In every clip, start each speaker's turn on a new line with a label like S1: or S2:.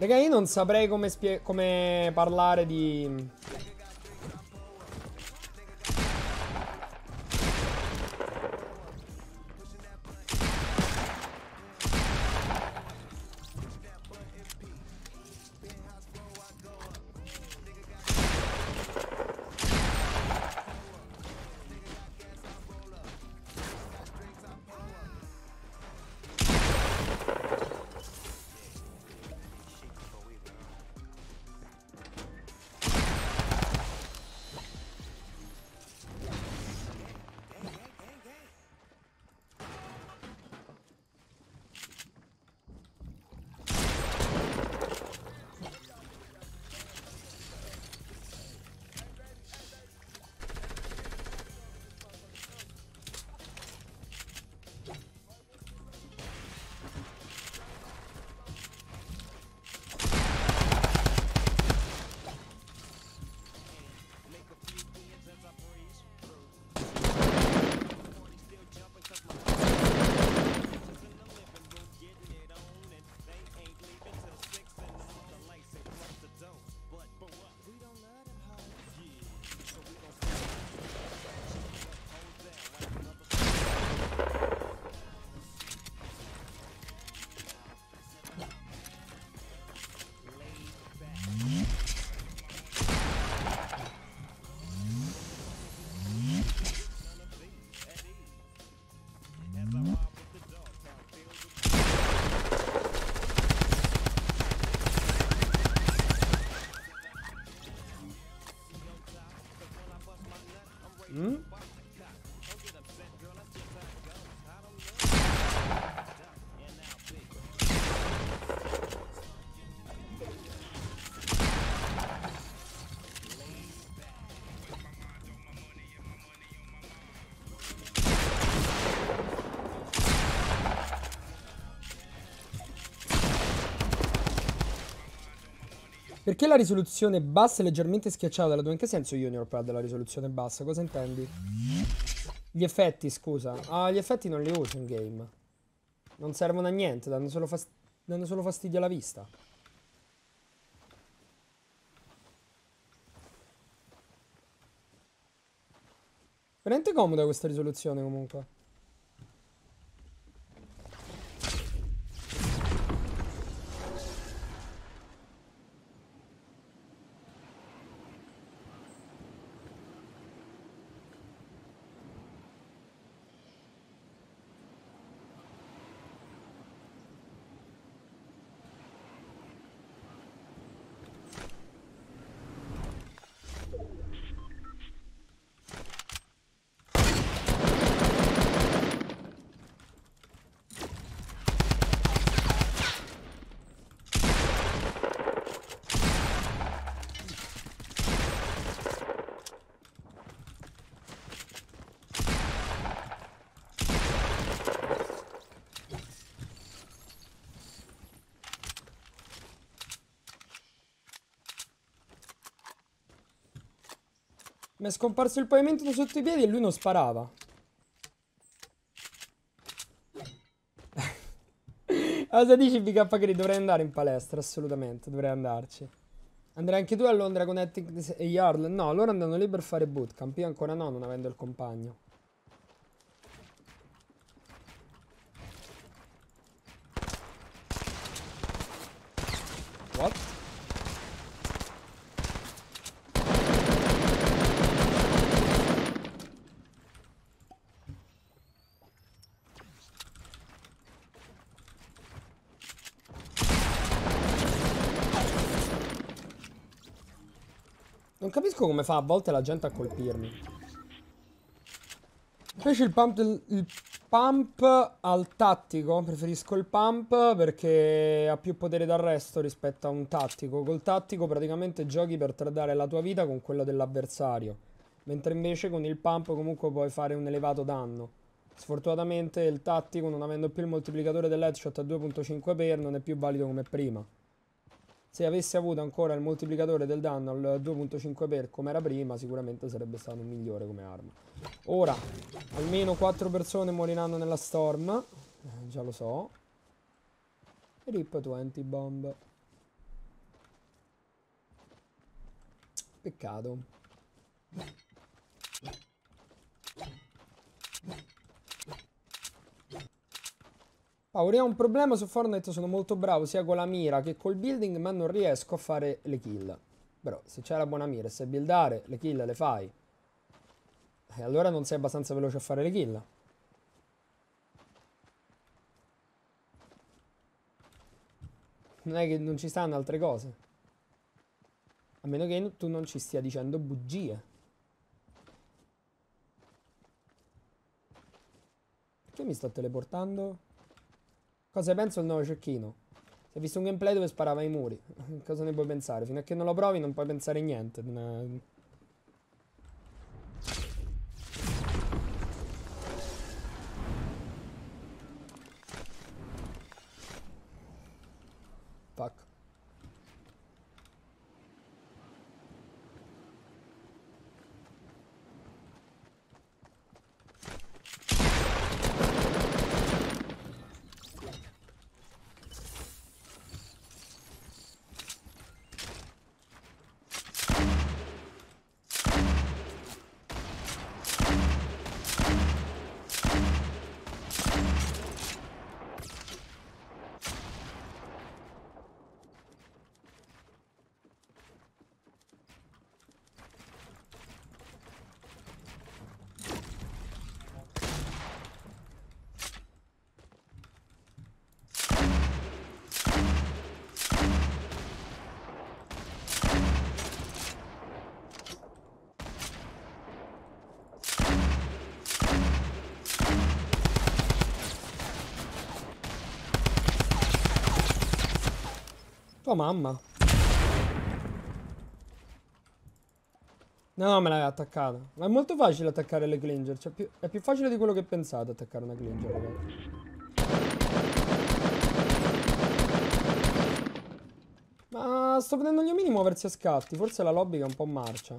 S1: Raga, io non saprei come, spie- come parlare di... Perché la risoluzione bassa è leggermente schiacciata dalla 2? In che senso Junior Pad la risoluzione bassa? Cosa intendi? Gli effetti, scusa. Ah, gli effetti non li uso in game. Non servono a niente, danno solo, fast danno solo fastidio alla vista. Veramente comoda questa risoluzione comunque. Mi è scomparso il pavimento da sotto i piedi e lui non sparava. Cosa dici BK Grid? Dovrei andare in palestra, assolutamente, dovrei andarci. Andrai anche tu a Londra con Ethics e Yarl? No, loro andranno lì per fare bootcamp, io ancora no, non avendo il compagno. Ecco come fa a volte la gente a colpirmi. Invece il pump, del, il pump al tattico, preferisco il pump perché ha più potere d'arresto rispetto a un tattico. Col tattico praticamente giochi per tradare la tua vita con quella dell'avversario, mentre invece con il pump comunque puoi fare un elevato danno. Sfortunatamente il tattico non avendo più il moltiplicatore dell'headshot a 2.5 per non è più valido come prima se avessi avuto ancora il moltiplicatore del danno al 2.5 per come era prima sicuramente sarebbe stato migliore come arma ora almeno 4 persone moriranno nella storm eh, già lo so rip 20 bomb peccato Aurea, ho un problema su Fortnite, sono molto bravo sia con la mira che col building, ma non riesco a fare le kill. Però se c'è la buona mira se sai buildare, le kill le fai. E allora non sei abbastanza veloce a fare le kill. Non è che non ci stanno altre cose. A meno che tu non ci stia dicendo bugie. Perché mi sto teleportando? Cosa penso del nuovo cecchino? Si è visto un gameplay dove sparava i muri. Cosa ne puoi pensare? Fino a che non lo provi non puoi pensare niente. Oh mamma. No, no, me l'hai attaccata. Ma è molto facile attaccare le Glinger. Cioè, più, è più facile di quello che pensate attaccare una Glinger, ragazzi. Ma sto vedendo gli omini muoversi a scatti. Forse la lobby che è un po' marcia.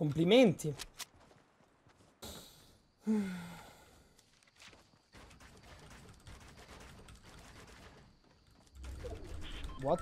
S1: Complimenti. What?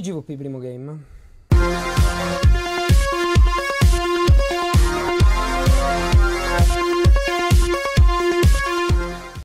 S1: GG primo game.